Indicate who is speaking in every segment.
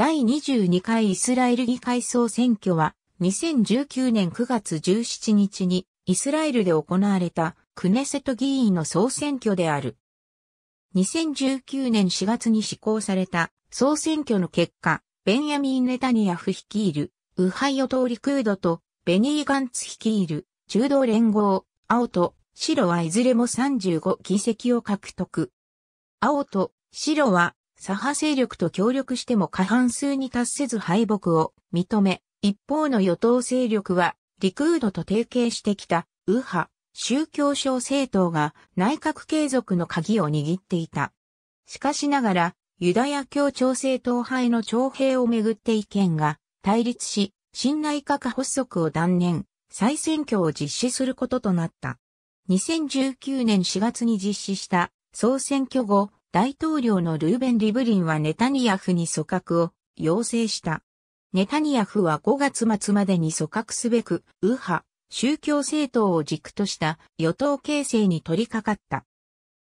Speaker 1: 第22回イスラエル議会総選挙は、2019年9月17日にイスラエルで行われたクネセト議員の総選挙である。2019年4月に施行された総選挙の結果、ベンヤミン・ネタニヤフ率いるウハイオトーリクードとベニー・ガンツ率いる中道連合、青と白はいずれも35議席を獲得。青と白は左派勢力と協力しても過半数に達せず敗北を認め、一方の与党勢力は、リクードと提携してきた、右派、宗教小政党が内閣継続の鍵を握っていた。しかしながら、ユダヤ教調整党派への徴兵をめぐって意見が対立し、新内閣発足を断念、再選挙を実施することとなった。2019年4月に実施した総選挙後、大統領のルーベン・リブリンはネタニヤフに組閣を要請した。ネタニヤフは5月末までに組閣すべく、右派、宗教政党を軸とした与党形成に取り掛かった。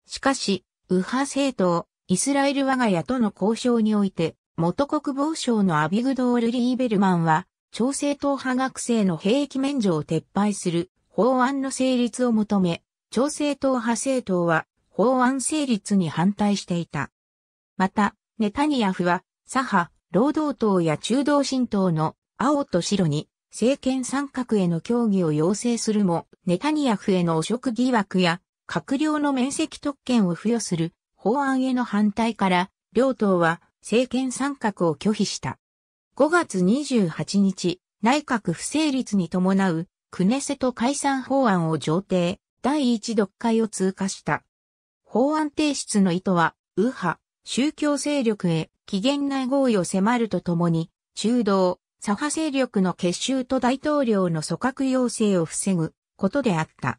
Speaker 1: しかし、右派政党、イスラエル我が家との交渉において、元国防省のアビグドール・リーベルマンは、超鮮党派学生の兵役免除を撤廃する法案の成立を求め、超鮮党派政党は法案成立に反対していた。また、ネタニヤフは、左派、労働党や中道新党の青と白に政権参画への協議を要請するも、ネタニヤフへの汚職疑惑や閣僚の面積特権を付与する法案への反対から、両党は政権参画を拒否した。5月28日、内閣不成立に伴うクネセト解散法案を上程、第一読解を通過した。法案提出の意図は、右派、宗教勢力へ期限内合意を迫るとともに、中道、左派勢力の結集と大統領の組閣要請を防ぐことであった。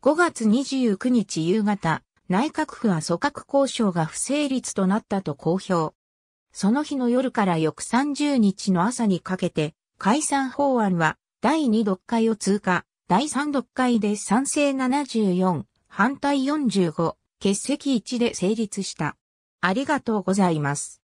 Speaker 1: 5月29日夕方、内閣府は組閣交渉が不成立となったと公表。その日の夜から翌30日の朝にかけて、解散法案は第2読会を通過、第3読会で賛成74、反対45、欠席1で成立した。ありがとうございます。